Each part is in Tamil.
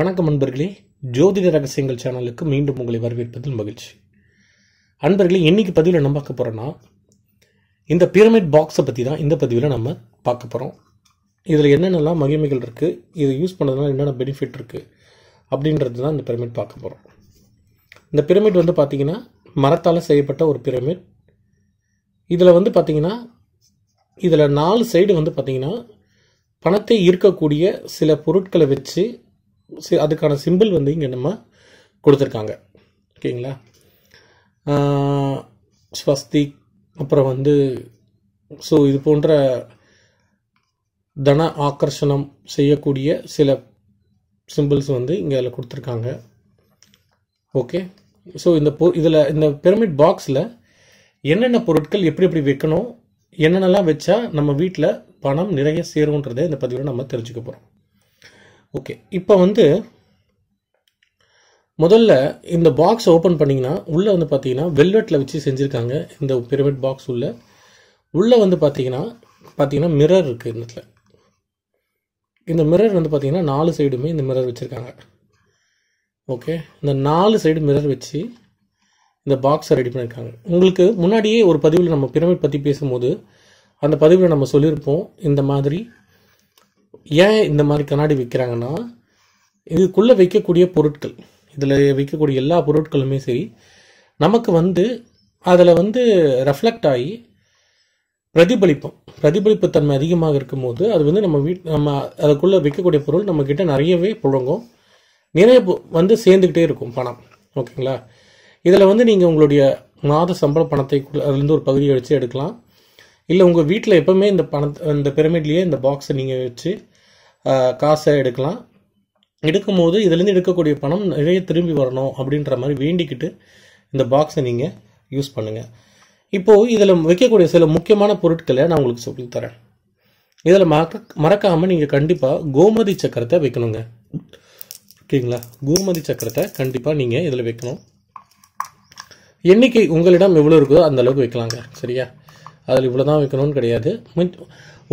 வணக்கம் அன்பர்களே ஜோதிட ரகசியங்கள் சேனலுக்கு மீண்டும் உங்களை வரவேற்பதில் மகிழ்ச்சி அன்பர்களே என்றைக்கு பதிவில் நம்ம பார்க்க போகிறோன்னா இந்த பிரமிட் பாக்ஸை பற்றி தான் இந்த பதிவில் நம்ம பார்க்க போகிறோம் இதில் என்னென்னலாம் மகிமைகள் இருக்குது இதை யூஸ் பண்ணுறதுனால என்னென்ன பெனிஃபிட் இருக்குது அப்படின்றது தான் இந்த பிரமிட் பார்க்க போகிறோம் இந்த பிரமிட் வந்து பார்த்திங்கன்னா மரத்தால் செய்யப்பட்ட ஒரு பிரமிட் இதில் வந்து பார்த்திங்கன்னா இதில் நாலு சைடு வந்து பார்த்திங்கன்னா பணத்தை ஈர்க்கக்கூடிய சில பொருட்களை வச்சு அதுக்கான சிம்பிள் வந்து இங்கே நம்ம கொடுத்துருக்காங்க ஓகேங்களா ஸ்வஸ்தி அப்புறம் வந்து ஸோ இது போன்ற தன ஆக்கர்ஷணம் செய்யக்கூடிய சில சிம்பிள்ஸ் வந்து இங்கே அதில் கொடுத்துருக்காங்க ஓகே ஸோ இந்த பொ இதில் இந்த பிரமிட் பாக்ஸில் என்னென்ன பொருட்கள் எப்படி எப்படி வைக்கணும் என்னென்னலாம் வச்சா நம்ம வீட்டில் பணம் நிறைய சேரும்ன்றதை இந்த பதிவில் நம்ம தெரிஞ்சுக்க போகிறோம் ஓகே இப்போ வந்து முதல்ல இந்த பாக்ஸ் ஓப்பன் பண்ணிங்கன்னா உள்ளே வந்து பார்த்தீங்கன்னா வெல்வெட்டில் வச்சு செஞ்சுருக்காங்க இந்த பிரமிட் பாக்ஸ் உள்ள உள்ளே வந்து பார்த்தீங்கன்னா பார்த்தீங்கன்னா மிரர் இருக்குது இந்த இந்த மிரர் வந்து பார்த்தீங்கன்னா நாலு சைடுமே இந்த மிரர் வச்சுருக்காங்க ஓகே இந்த நாலு சைடு மிரர் வச்சு இந்த பாக்ஸை ரெடி பண்ணியிருக்காங்க உங்களுக்கு முன்னாடியே ஒரு பதிவில் நம்ம பிரமிட் பற்றி பேசும்போது அந்த பதிவில் நம்ம சொல்லியிருப்போம் இந்த மாதிரி ஏன் இந்த மாதிரி கண்ணாடி விற்கிறாங்கன்னா இதுக்குள்ளே வைக்கக்கூடிய பொருட்கள் இதில் வைக்கக்கூடிய எல்லா பொருட்களுமே சரி நமக்கு வந்து அதில் வந்து ரெஃப்ளெக்ட் ஆகி பிரதிபலிப்போம் பிரதிபலிப்பு தன்மை அதிகமாக இருக்கும்போது அது வந்து நம்ம வீட் நம்ம அதுக்குள்ளே விற்கக்கூடிய பொருள் நம்மக்கிட்ட நிறையவே புழங்கும் நிறைய வந்து சேர்ந்துக்கிட்டே இருக்கும் பணம் ஓகேங்களா இதில் வந்து நீங்கள் உங்களுடைய மாத சம்பள பணத்தை அதுலேருந்து ஒரு பகுதியை வச்சு எடுக்கலாம் இல்லை உங்கள் வீட்டில் எப்போவுமே இந்த பணத்தை இந்த பிரமிட்லேயே இந்த பாக்ஸை நீங்கள் வச்சு காசை எடுக்கலாம் எடுக்கும்போது இதுலேருந்து எடுக்கக்கூடிய பணம் நிறைய திரும்பி வரணும் அப்படின்ற மாதிரி வேண்டிக்கிட்டு இந்த பாக்ஸை நீங்கள் யூஸ் பண்ணுங்கள் இப்போது இதில் வைக்கக்கூடிய சில முக்கியமான பொருட்களை நான் உங்களுக்கு சொல்லித்தரேன் இதில் மறக்க மறக்காமல் நீங்கள் கண்டிப்பாக கோமதி சக்கரத்தை வைக்கணுங்க ஓகேங்களா கோமதி சக்கரத்தை கண்டிப்பாக நீங்கள் இதில் வைக்கணும் எண்ணிக்கை உங்களிடம் எவ்வளோ இருக்குதோ அந்த அளவுக்கு வைக்கலாங்க சரியா அதில் இவ்வளோ தான் வைக்கணும்னு கிடையாது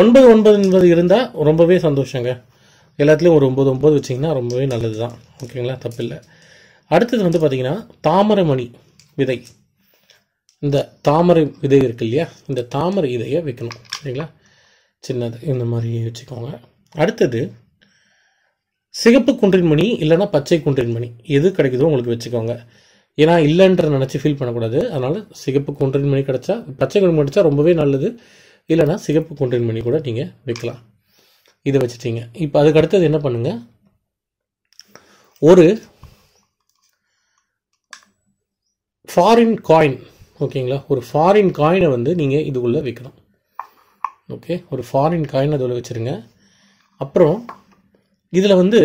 ஒன்பது ஒன்பது என்பது இருந்தால் ரொம்பவே சந்தோஷங்க எல்லாத்துலேயும் ஒரு ஒம்பது ஒம்பது வச்சிங்கன்னா ரொம்பவே நல்லது தான் ஓகேங்களா தப்பில்லை அடுத்தது வந்து பார்த்திங்கன்னா தாமரை மணி விதை இந்த தாமரை விதை இருக்கு இல்லையா இந்த தாமரை விதையை வைக்கணும் சரிங்களா சின்னது இந்த மாதிரி வச்சுக்கோங்க அடுத்தது சிகப்பு குன்றின் மணி இல்லைன்னா பச்சை குன்றின் மணி எது கிடைக்குதோ உங்களுக்கு வச்சுக்கோங்க ஏன்னா இல்லைன்ற நினச்சி ஃபீல் பண்ணக்கூடாது அதனால் சிகப்பு குன்றின் மணி கிடச்சா பச்சை குன்றின் மணி கிடச்சா ரொம்பவே நல்லது இல்லைனா சிகப்பு கொண்டின் பண்ணி கூட நீங்கள் வைக்கலாம் இதை வச்சுட்டீங்க இப்போ அதுக்கு அடுத்தது என்ன பண்ணுங்கள் ஒரு ஃபாரின் காயின் ஓகேங்களா ஒரு ஃபாரின் காயினை வந்து நீங்கள் இதுக்குள்ளே வைக்கணும் ஓகே ஒரு ஃபாரின் காயின் அதில் வச்சுருங்க அப்புறம் இதில் வந்து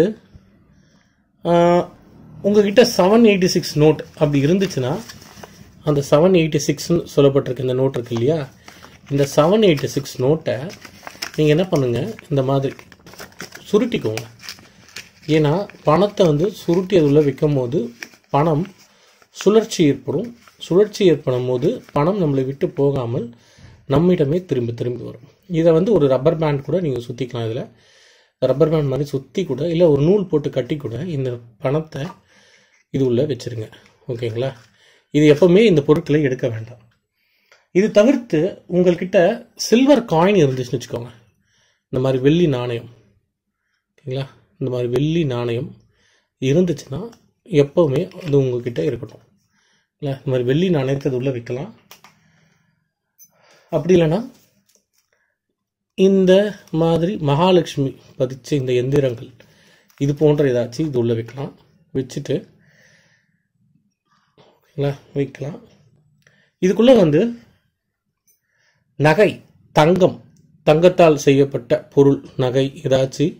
உங்ககிட்ட செவன் எயிட்டி சிக்ஸ் நோட் அப்படி இருந்துச்சுன்னா அந்த செவன் எயிட்டி சிக்ஸ்னு சொல்லப்பட்டிருக்கு இந்த நோட் இருக்கு இல்லையா இந்த செவன் எயிட்டி சிக்ஸ் நோட்டை நீங்கள் என்ன பண்ணுங்கள் இந்த மாதிரி சுருட்டிக்கோங்க ஏன்னா பணத்தை வந்து சுருட்டி அதுள்ள விற்கும் போது பணம் சுழற்சி ஏற்படும் சுழற்சி ஏற்படும் போது பணம் நம்மளை விட்டு போகாமல் நம்மிடமே திரும்ப திரும்பி வரும் இதை வந்து ஒரு ரப்பர் பேண்ட் கூட நீங்கள் சுற்றிக்கலாம் இதில் ரப்பர் பேண்ட் மாதிரி சுற்றி கூட இல்லை ஒரு நூல் போட்டு கட்டி கூட இந்த பணத்தை இது உள்ளே வச்சுருங்க ஓகேங்களா இது எப்போவுமே இந்த பொருட்களை எடுக்க வேண்டாம் இது தவிர்த்து உங்கள்கிட்ட சில்வர் காயின் இருந்துச்சுன்னு வச்சுக்கோங்க இந்த மாதிரி வெள்ளி நாணயம் ஓகேங்களா இந்த மாதிரி வெள்ளி நாணயம் இருந்துச்சுன்னா எப்போவுமே அது உங்ககிட்ட இருக்கட்டும் இல்லை இந்த மாதிரி வெள்ளி நாணயத்தை அது உள்ளே விற்கலாம் அப்படி இல்லைன்னா இந்த மாதிரி மகாலட்சுமி பதிச்ச இந்த எந்திரங்கள் இது போன்ற ஏதாச்சும் இது உள்ளே வைக்கலாம் வச்சுட்டு வைக்கலாம் இதுக்குள்ளே வந்து நகை தங்கம் தங்கத்தால் செய்யப்பட்ட பொருள் நகை ஏதாச்சும்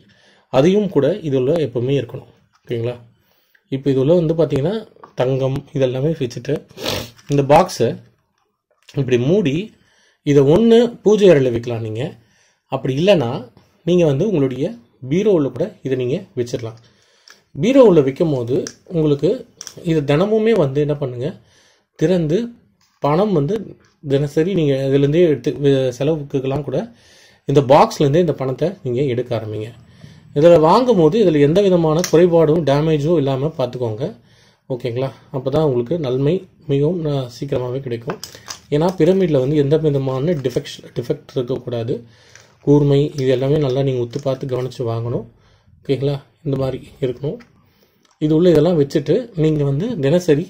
அதையும் கூட இதில் எப்போவுமே இருக்கணும் ஓகேங்களா இப்போ இதில் வந்து பார்த்திங்கன்னா தங்கம் இதெல்லாமே வச்சுட்டு இந்த பாக்ஸை இப்படி மூடி இதை ஒன்று பூஜை அறையில் வைக்கலாம் நீங்கள் அப்படி இல்லைன்னா நீங்கள் வந்து உங்களுடைய பீரோவில் கூட இதை நீங்கள் வச்சிடலாம் பீரோவில் வைக்கும் போது உங்களுக்கு இது தினமுமே வந்து என்ன பண்ணுங்கள் திறந்து பணம் வந்து தினசரி நீங்கள் இதுலேருந்தே எடுத்து செலவுக்குலாம் கூட இந்த பாக்ஸ்லேருந்தே இந்த பணத்தை நீங்கள் எடுக்க ஆரம்பிங்க இதில் வாங்கும் போது இதில் எந்த விதமான குறைபாடும் டேமேஜும் இல்லாமல் பார்த்துக்கோங்க ஓகேங்களா அப்போ தான் உங்களுக்கு நன்மை மிகவும் சீக்கிரமாகவே கிடைக்கும் ஏன்னா பிரமிடில் வந்து எந்த விதமான டிஃபெக்ட் டிஃபெக்ட் இருக்கக்கூடாது கூர்மை இது எல்லாமே நல்லா நீங்கள் உத்து பார்த்து கவனித்து வாங்கணும் ஓகேங்களா இந்த மாதிரி இருக்கணும் இது உள்ள இதெல்லாம் வச்சுட்டு நீங்கள் வந்து தினசரி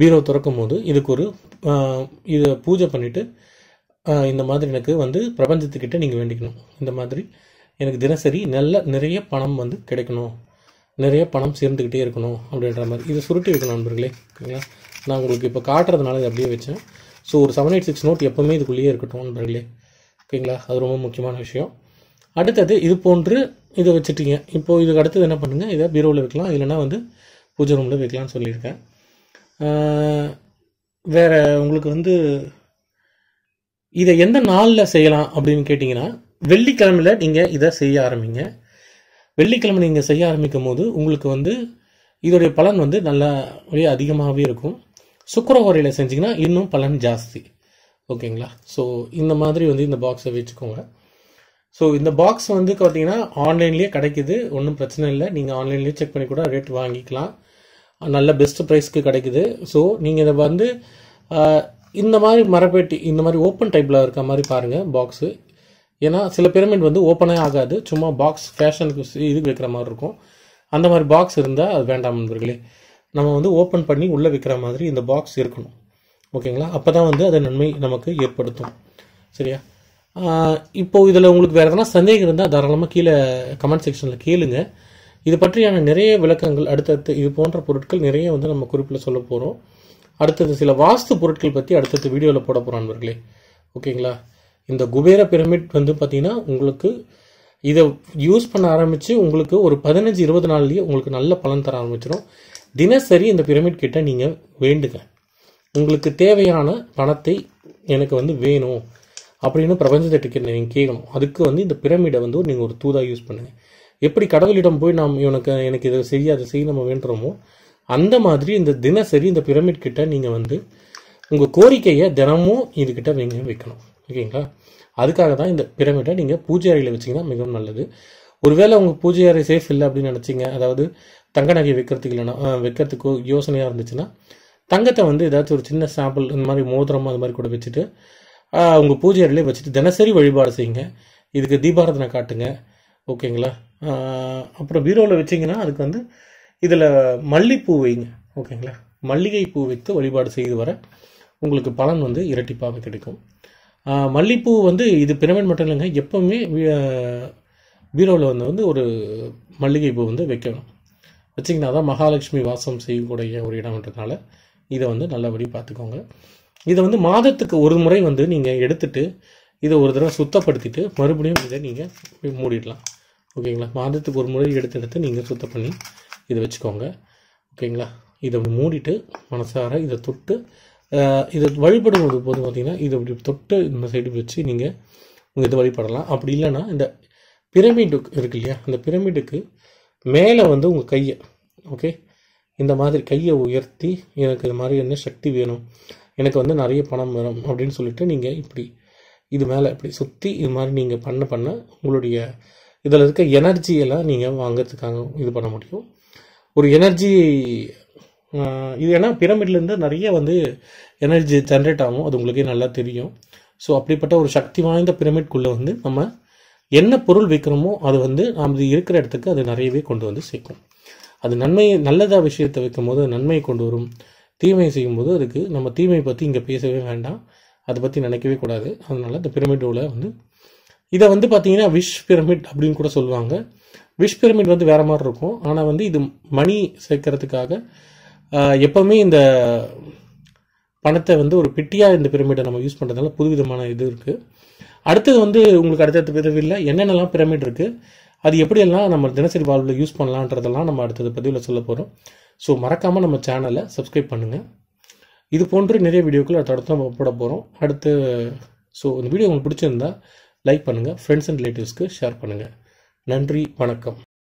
பீரோ திறக்கும் போது இதுக்கு ஒரு இதை பூஜை பண்ணிவிட்டு இந்த மாதிரி எனக்கு வந்து பிரபஞ்சத்துக்கிட்ட நீங்கள் வேண்டிக்கணும் இந்த மாதிரி எனக்கு தினசரி நல்ல நிறைய பணம் வந்து கிடைக்கணும் நிறைய பணம் சேர்ந்துக்கிட்டே இருக்கணும் அப்படின்ற மாதிரி இதை சுருட்டி வைக்கணும் நண்பர்களே ஓகேங்களா நான் உங்களுக்கு இப்போ காட்டுறதுனால இதை அப்படியே வச்சேன் ஸோ ஒரு செவன் எயிட் சிக்ஸ் நோட் எப்போவுமே இதுக்குள்ளேயே இருக்கட்டும் நண்பர்களே ஓகேங்களா அது ரொம்ப முக்கியமான விஷயம் அடுத்தது இது போன்று இதை வச்சுட்டீங்க இப்போது இதுக்கு அடுத்தது என்ன பண்ணுங்கள் இதை பீரோவில் வைக்கலாம் இல்லைனா வந்து பூஜை ரூமில் வைக்கலாம்னு சொல்லியிருக்கேன் வேற உங்களுக்கு வந்து இதை எந்த நாளில் செய்யலாம் அப்படின்னு கேட்டிங்கன்னா வெள்ளிக்கிழமையில் நீங்கள் இதை செய்ய ஆரம்பிங்க வெள்ளிக்கிழமை நீங்கள் செய்ய ஆரம்பிக்கும் போது உங்களுக்கு வந்து இதோடைய பலன் வந்து நல்லாவே அதிகமாகவே இருக்கும் சுக்கரவாரியில் செஞ்சிங்கன்னா இன்னும் பலன் ஜாஸ்தி ஓகேங்களா ஸோ இந்த மாதிரி வந்து இந்த பாக்ஸை வச்சுக்கோங்க ஸோ இந்த பாக்ஸ் வந்து பார்த்தீங்கன்னா ஆன்லைன்லேயே கிடைக்கிது ஒன்றும் பிரச்சனை இல்லை நீங்கள் ஆன்லைன்லேயே செக் பண்ணி கூட ரேட் வாங்கிக்கலாம் நல்ல பெஸ்ட் ப்ரைஸ்க்கு கிடைக்குது ஸோ நீங்கள் இதை வந்து இந்த மாதிரி மரப்பேட்டி இந்த மாதிரி ஓப்பன் டைப்பில் இருக்க மாதிரி பாருங்கள் பாக்ஸு ஏன்னா சில பிரமிட் வந்து ஓப்பனே ஆகாது சும்மா பாக்ஸ் ஃபேஷனுக்கு இது வைக்கிற மாதிரி இருக்கும் அந்த மாதிரி பாக்ஸ் இருந்தால் அது வேண்டாம் நண்பர்களே நம்ம வந்து ஓப்பன் பண்ணி உள்ளே விற்கிற மாதிரி இந்த பாக்ஸ் இருக்கணும் ஓகேங்களா அப்போ தான் வந்து அதை நன்மை நமக்கு ஏற்படுத்தும் சரியா இப்போது இதில் உங்களுக்கு வேறு எதனா சந்தேகம் இருந்தால் தாராளமாக கீழே கமெண்ட் செக்ஷனில் கேளுங்கள் இது பற்றியான நிறைய விளக்கங்கள் அடுத்தடுத்து இது போன்ற பொருட்கள் நிறைய வந்து நம்ம குறிப்பில் சொல்ல போகிறோம் அடுத்தது சில வாஸ்து பொருட்கள் பற்றி அடுத்தடுத்து வீடியோவில் போட போகிறோம் நண்பர்களே ஓகேங்களா இந்த குபேர பிரமிட் வந்து பார்த்திங்கன்னா உங்களுக்கு இதை யூஸ் பண்ண ஆரம்பித்து உங்களுக்கு ஒரு பதினஞ்சு இருபது நாள்லேயே உங்களுக்கு நல்ல பலன் தர ஆரம்பிச்சிடும் தினசரி இந்த பிரமிட் கிட்ட நீங்கள் வேண்டுங்க உங்களுக்கு தேவையான பணத்தை எனக்கு வந்து வேணும் அப்படின்னு பிரபஞ்சத்திட்ட நீங்கள் கேட்கணும் அதுக்கு வந்து இந்த பிரமிடை வந்து நீங்கள் ஒரு தூதாக யூஸ் பண்ணுங்கள் எப்படி கடவுளிடம் போய் நாம் இவனுக்கு எனக்கு இதை செய்ய அதை செய்ய நம்ம வேண்டுறோமோ அந்த மாதிரி இந்த தினசரி இந்த பிரமிட் கிட்ட நீங்கள் வந்து உங்கள் கோரிக்கையை தினமும் இதுக்கிட்ட நீங்கள் வைக்கணும் ஓகேங்களா அதுக்காக தான் இந்த பிரமிட்டை நீங்கள் பூஜை அறையில் வச்சிங்கன்னா மிகவும் நல்லது ஒருவேளை உங்கள் பூஜை அறை சேஃப் இல்லை அப்படின்னு நினச்சிங்க அதாவது தங்க நகை வைக்கிறதுக்கு இல்லைனா வைக்கிறதுக்கோ யோசனையாக இருந்துச்சுன்னா தங்கத்தை வந்து ஏதாச்சும் ஒரு சின்ன சாம்பிள் இந்த மாதிரி மோதிரம் அது மாதிரி கூட வச்சுட்டு உங்கள் பூஜை அறையிலே வச்சுட்டு தினசரி வழிபாடு செய்யுங்க இதுக்கு தீபாரதனை காட்டுங்க ஓகேங்களா அப்புறம் பீரோவில் வச்சிங்கன்னா அதுக்கு வந்து இதில் மல்லிப்பூ வைங்க ஓகேங்களா மல்லிகை பூ வைத்து வழிபாடு செய்து வர உங்களுக்கு பலன் வந்து இரட்டிப்பாக கிடைக்கும் மல்லிப்பூ வந்து இது பிரமிட் மட்டும் இல்லைங்க எப்போவுமே பீரோவில் வந்து வந்து ஒரு மல்லிகை பூ வந்து வைக்கணும் வச்சிங்கன்னா தான் மகாலட்சுமி வாசம் செய்யக்கூடிய ஒரு இடம்ன்றதுனால இதை வந்து நல்லபடி பார்த்துக்கோங்க இதை வந்து மாதத்துக்கு ஒரு முறை வந்து நீங்கள் எடுத்துட்டு இதை ஒரு தடவை சுத்தப்படுத்திட்டு மறுபடியும் இதை நீங்கள் மூடிடலாம் ஓகேங்களா மாதத்துக்கு ஒரு முறை எடுத்து எடுத்து நீங்கள் சுத்தம் பண்ணி இதை வச்சுக்கோங்க ஓகேங்களா இதை மூடிட்டு மனசார இதை தொட்டு இதை வழிபடும் போது போது பார்த்திங்கன்னா இதை இப்படி தொட்டு இந்த சைடு வச்சு நீங்கள் உங்கள் இதை வழிபடலாம் அப்படி இல்லைன்னா இந்த பிரமிடுக்கு இருக்கு இல்லையா அந்த பிரமிடுக்கு மேலே வந்து உங்கள் கையை ஓகே இந்த மாதிரி கையை உயர்த்தி எனக்கு இது மாதிரி என்ன சக்தி வேணும் எனக்கு வந்து நிறைய பணம் வேணும் அப்படின்னு சொல்லிட்டு நீங்கள் இப்படி இது மேலே இப்படி சுற்றி இது மாதிரி நீங்கள் பண்ண பண்ண உங்களுடைய இதில் இருக்க எனர்ஜியெல்லாம் நீங்கள் வாங்கிறதுக்காக இது பண்ண முடியும் ஒரு எனர்ஜி இது ஏன்னா பிரமிட்லேருந்து நிறைய வந்து எனர்ஜி ஜென்ரேட் ஆகும் அது உங்களுக்கே நல்லா தெரியும் ஸோ அப்படிப்பட்ட ஒரு சக்தி வாய்ந்த பிரமிட்குள்ளே வந்து நம்ம என்ன பொருள் வைக்கிறோமோ அது வந்து நாம் இருக்கிற இடத்துக்கு அது நிறையவே கொண்டு வந்து சேர்க்கும் அது நன்மையை நல்லதாக விஷயத்தை வைக்கும் போது நன்மையை கொண்டு வரும் தீமையை செய்யும்போது அதுக்கு நம்ம தீமையை பற்றி இங்கே பேசவே வேண்டாம் அதை பற்றி நினைக்கவே கூடாது அதனால் அந்த பிரமிடோவில் வந்து இதை வந்து பார்த்தீங்கன்னா விஷ் பிரமிட் அப்படின்னு கூட சொல்லுவாங்க விஷ் பிரமிட் வந்து வேறு மாதிரி இருக்கும் ஆனால் வந்து இது மணி சேர்க்கறதுக்காக எப்போவுமே இந்த பணத்தை வந்து ஒரு பெட்டியாக இந்த பிரமிடை நம்ம யூஸ் பண்ணுறதுனால புதுவிதமான இது இருக்குது அடுத்தது வந்து உங்களுக்கு அடுத்தடுத்த இல்லை என்னென்னலாம் பிரமிட் இருக்குது அது எப்படியெல்லாம் நம்ம தினசரி வாழ்வில் யூஸ் பண்ணலான்றதெல்லாம் நம்ம அடுத்தது பதிவில் சொல்ல போகிறோம் ஸோ மறக்காமல் நம்ம சேனலை சப்ஸ்கிரைப் பண்ணுங்கள் இது போன்று நிறைய வீடியோக்கள் அடுத்த அடுத்த போட போகிறோம் அடுத்து ஸோ இந்த வீடியோ உங்களுக்கு பிடிச்சிருந்தா லைக் பண்ணுங்கள் ஃப்ரெண்ட்ஸ் அண்ட் ரிலேட்டிவ்ஸ்க்கு ஷேர் பண்ணுங்கள் நன்றி வணக்கம்